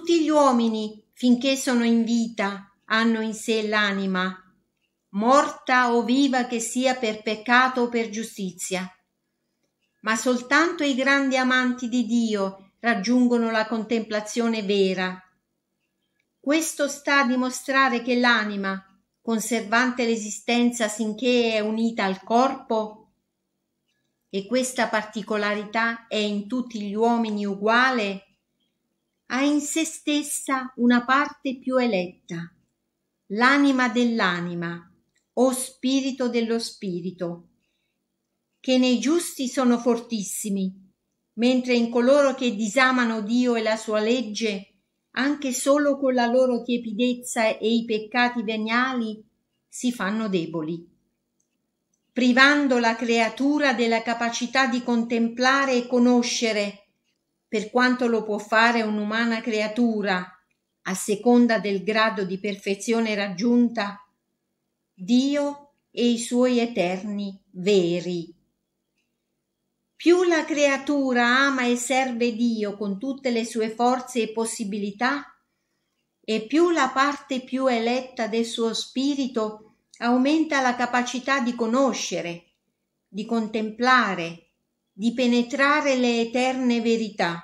tutti gli uomini, finché sono in vita, hanno in sé l'anima, morta o viva che sia per peccato o per giustizia. Ma soltanto i grandi amanti di Dio raggiungono la contemplazione vera. Questo sta a dimostrare che l'anima, conservante l'esistenza sinché è unita al corpo, e questa particolarità è in tutti gli uomini uguale, ha in se stessa una parte più eletta, l'anima dell'anima, o spirito dello spirito, che nei giusti sono fortissimi, mentre in coloro che disamano Dio e la sua legge, anche solo con la loro tiepidezza e i peccati veniali, si fanno deboli privando la creatura della capacità di contemplare e conoscere per quanto lo può fare un'umana creatura, a seconda del grado di perfezione raggiunta, Dio e i suoi eterni veri. Più la creatura ama e serve Dio con tutte le sue forze e possibilità, e più la parte più eletta del suo spirito aumenta la capacità di conoscere, di contemplare, di penetrare le eterne verità